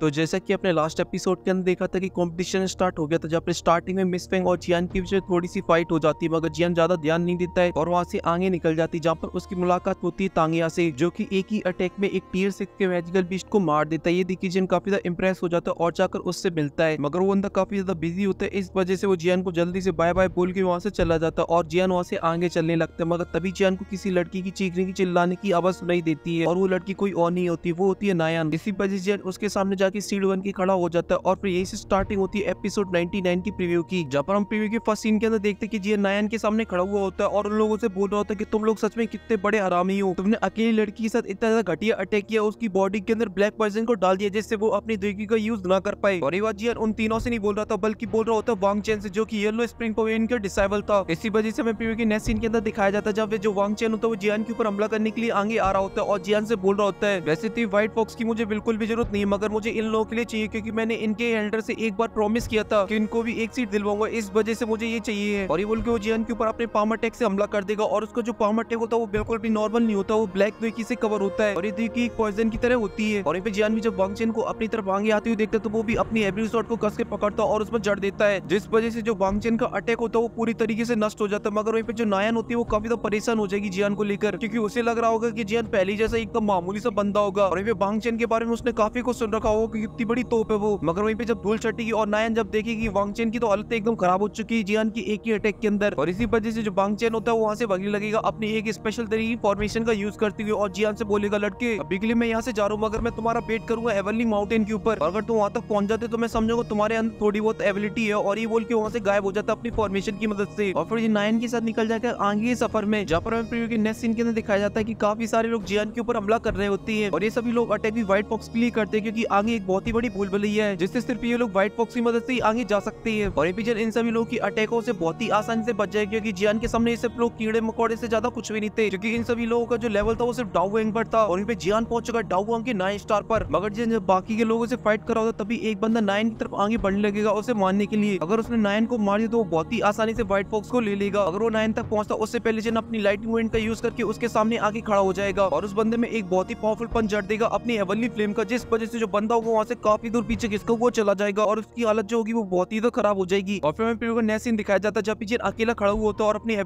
तो जैसा कि आपने लास्ट एपिसोड के अंदर देखा था कि कंपटीशन स्टार्ट हो गया था जहाँ पे स्टार्टिंग में मिस फेंग और जियान की बीच थोड़ी सी फाइट हो जाती है मगर जियान ज्यादा ध्यान नहीं देता है और वहाँ से आगे निकल जाती है जहाँ पर उसकी मुलाकात होती है तांगिया से जो कि एक ही अटैक में एक टीयर सिक्स के मैजिकल बीस्ट को मार देता है ये देखिए जियान काफी ज्यादा इंप्रेस हो जाता है और जाकर उससे मिलता है मगर वो अंदर काफी ज्यादा बिजी होता है इस वजह से वो जियान को जल्दी से बाय बाय बोल के वहाँ से चला जाता है और जियान वहाँ से आगे चलने लगता है मगर तभी जियान को किसी लड़की की चीखने की चिल्लाने की आवाज सुनाई देती है और वो लड़की कोई और नहीं होती वो होती है नायान इसी वजह से जियान उसके सामने जाके सीड वन की खड़ा हो जाता है और फिर यही से स्टार्टिंग होती है एपिसोड 99 की प्रीव्यू की जहाँ पर हम प्रीव्यू के फर्स्ट सीन के अंदर देखते कि जी नायन के सामने खड़ा हुआ होता है और उन लोगों से बोल रहा होता है कि तुम लोग सच में कितने बड़े हरामी हो तुमने अकेली लड़की के साथ इतना ज्यादा घटिया अटैक किया उसकी बॉडी के अंदर ब्लैक पॉइजन को डाल दिया जिससे वो अपनी द्विगी का यूज ना कर पाए और ये जी उन तीनों से नहीं बोल रहा था बल्कि बोल रहा होता वांग चैन से जो की येलो स्प्रिंग पवेन डिसाइबल था इसी वजह से हमें प्रीव्यू के नेक्स्ट सीन के अंदर दिखाया जाता है जब जो वांग चैन होता है वो जियान के ऊपर हमला करने के लिए आगे आ रहा होता है और जियान से बोल रहा होता है वैसे थी व्हाइट फॉक्स की मुझे बिल्कुल भी जरूरत नहीं मगर मुझे इन लोगों के लिए चाहिए क्योंकि मैंने इनके हेल्डर से एक बार प्रॉमिस किया था कि इनको भी एक सीट दिलवाऊंगा इस वजह से मुझे ये चाहिए है और ये बोल के वो जियन के ऊपर अपने पावर अटैक से हमला कर देगा और उसका जो पावर अटैक होता है वो बिल्कुल भी नॉर्मल नहीं होता वो ब्लैक द्विकी से कवर होता है और ये द्विकी पॉइजन की तरह होती है और यहाँ पे भी जब बॉन्ग चेन को अपनी तरफ आगे आते हुए देखता तो वो भी अपनी एवरी शॉर्ट को कस के पकड़ता और उसमें जड़ देता है जिस वजह से जो बॉन्ग चेन का अटैक होता है वो पूरी तरीके से नष्ट हो जाता है मगर वहीं पर जो नायन होती है वो काफी तो परेशान हो जाएगी जियान को लेकर क्योंकि उसे लग रहा होगा की जियान पहले जैसा एकदम मामूली सा बंदा होगा और यहाँ पे वांगचेन के बारे में उसने काफी कुछ सुन रखा हो कितनी बड़ी तोप है वो मगर वहीं पे जब धूल चटेगी और नायन जब देखेगी वांगचेन की तो हालत एकदम खराब हो चुकी है जियान की एक ही अटैक के अंदर और इसी वजह से जो वांगचेन होता है वहाँ से भगने लगेगा अपनी एक स्पेशल तरीके की फॉर्मेशन का यूज करते हुए और जियान से बोलेगा लड़के अभी के लिए मैं यहाँ से जा रहा हूँ मगर मैं तुम्हारा वेट करूंगा एवलिंग माउंटेन के ऊपर अगर तुम वहाँ तक पहुंच जाते तो मैं समझूंगा तुम्हारे अंदर थोड़ी बहुत एबिलिटी है और ये बोल के वहाँ से गायब हो जाता अपनी फॉर्मेशन की मदद से और फिर नायन के साथ निकल जाकर आगे सफर में जहाँ पर हमें प्रीव्यू के नेक्स्ट सीन के अंदर दिखाया जाता है की काफी सारे लोग जियान के ऊपर हमला कर रहे होते हैं और ये सभी लोग अटैक भी व्हाइट बॉक्स के लिए करते हैं क्योंकि आगे एक बहुत ही बड़ी भूल भली है जिससे सिर्फ ये लोग व्हाइट फॉक्स की मदद से आगे जा सकते हैं और एपीजन इन सभी लोगों की अटैकों से बहुत ही आसानी से बच जाएगी क्योंकि जियान के सामने सिर्फ लोग कीड़े मकोड़े से ज्यादा कुछ भी नहीं थे क्योंकि इन सभी लोगों का जो लेवल था वो सिर्फ डाउ डाउंग पर था और इन पे जियान पहुंच चुका डाउ डाउंग के नाइन स्टार पर मगर जियान जब बाकी के लोगों से फाइट करा होता तभी एक बंदा नाइन की तरफ आगे बढ़ने लगेगा उसे मारने के लिए अगर उसने नाइन को मार दिया तो वो बहुत ही आसानी से व्हाइट फॉक्स को ले लेगा अगर वो नाइन तक पहुंचता उससे पहले जन अपनी लाइटिंग वेंट का यूज करके उसके सामने आगे खड़ा हो जाएगा और उस बंदे में एक बहुत ही पावरफुल पंच जड़ देगा अपनी एवली फ्लेम का जिस वजह से जो बंदा वो वहाँ से काफी दूर पीछे किसको वो चला जाएगा और उसकी हालत जो होगी वो बहुत ही तो खराब हो जाएगी और फिर हमें नया सीन दिखाया जाता है जब पीछे अकेला खड़ा हुआ होता और अपने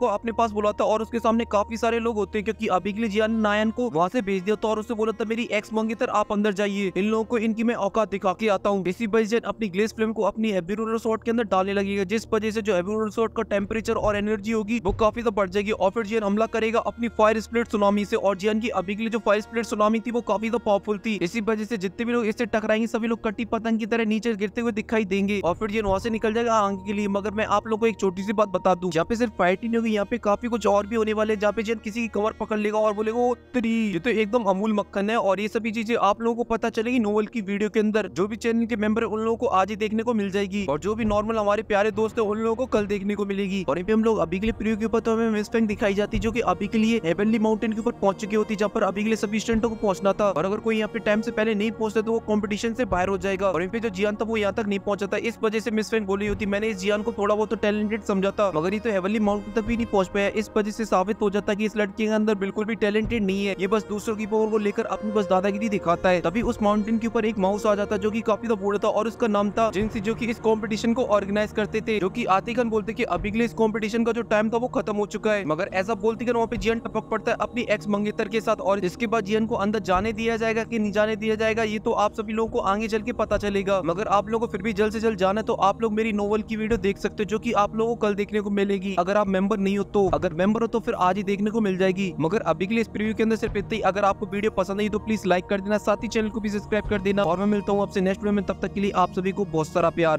को अपने पास बुलाता और उसके सामने काफी सारे लोग होते हैं क्योंकि अभी के लिए जिया नायन को वहाँ से भेज दिया था और उससे बोला था मेरी एक्स मंगेतर आप अंदर जाइए इन लोगों को इनकी मैं औकात दिखा के आता हूँ इसी वजह अपनी ग्लेस फिल्म को अपनी रिसोर्ट के अंदर डालने लगेगा जिस वजह से जो एब्रोनर शॉट का टेम्परेचर और एनर्जी होगी वो काफी तो बढ़ जाएगी और फिर जियन हमला करेगा अपनी फायर स्प्लेट सुनामी से और जियन की अभी के लिए जो फायर स्प्लेट सुनामी थी वो काफी ज्यादा तो पावरफुल थी इसी वजह से जितने भी लोग लोग इससे टकराएंगे सभी लोग कटी पतंग की तरह नीचे गिरते हुए दिखाई देंगे और फिर ये वहां से निकल जाएगा आगे के लिए मगर मैं आप लोग को एक छोटी सी बात बता दू यहाँ पे सिर्फ फाइट ही नहीं होगी यहाँ पे काफी कुछ और भी होने वाले जहाँ पे जैन किसी की कमर पकड़ लेगा और बोलेगा उत्तरी ये तो एकदम अमूल मक्खन है और ये सभी चीजें आप लोगों को पता चलेगी नोवल की वीडियो के अंदर जो भी चैनल के मेंबर उन लोगों को आज ही देखने को मिल जाएगी और जो भी नॉर्मल हमारे प्यारे दोस्त है उन लोगों को कल देखने को मिलेगी और यहाँ पे हम लोग अभी के लिए प्रियो के ऊपर तो हमें मिस दिखाई जाती जो की अभी के लिए हेवनली माउंटेन के ऊपर पहुंच चुकी होती जहाँ पर अभी के लिए सभी स्टूडेंटों को पहुंचना था और अगर कोई यहाँ पे टाइम से पहले नहीं पहुंचते तो वो कॉम्पिटिशन से बाहर हो जाएगा और इन जो जियान था वो यहाँ तक नहीं पहुंचा था इस वजह से मिस फैंग बोली होती मैंने इस जियान को थोड़ा बहुत तो टैलेंटेड समझा था मगर ये तो हेवली माउंट तक भी नहीं पहुंच पाया इस वजह से साबित हो जाता की इस लड़के के अंदर बिल्कुल भी टैलेंटेड नहीं है ये बस दूसरों की पावर को लेकर अपनी बस दादागिरी दिखाता है तभी उस माउंटेन के ऊपर एक माउस आ जाता जो की काफी तो बूढ़ा था और उसका नाम था जिनसी जो की इस कॉम्पिटिशन को ऑर्गेनाइज करते थे जो की आते खान बोलते की अभी के लिए इस कॉम्पिटिशन का जो टाइम था वो खत्म हो चुका है मगर ऐसा बोलते वहाँ पे जियन टपक पड़ता है अपनी एक्स मंगेतर के साथ और इसके बाद जियन को अंदर जाने दिया जाएगा की नहीं जाने दिया जाएगा ये तो आप सभी लोगों को आगे चल के पता चलेगा मगर आप लोगों को फिर भी जल्द से जल्द जाना है तो आप लोग मेरी नोवल की वीडियो देख सकते हो जो की आप लोगों को कल देखने को मिलेगी अगर आप मेंबर नहीं हो तो अगर मेंबर हो तो फिर आज ही देखने को मिल जाएगी मगर अभी के लिए इस प्रीव्यू के अंदर सिर्फ इतना ही अगर आपको वीडियो पसंद आई तो प्लीज लाइक कर देना साथ ही चैनल को भी सब्सक्राइब कर देना और मैं मिलता हूँ आपसे नेक्स्ट वीडियो में तब तक के लिए आप सभी को बहुत सारा प्यार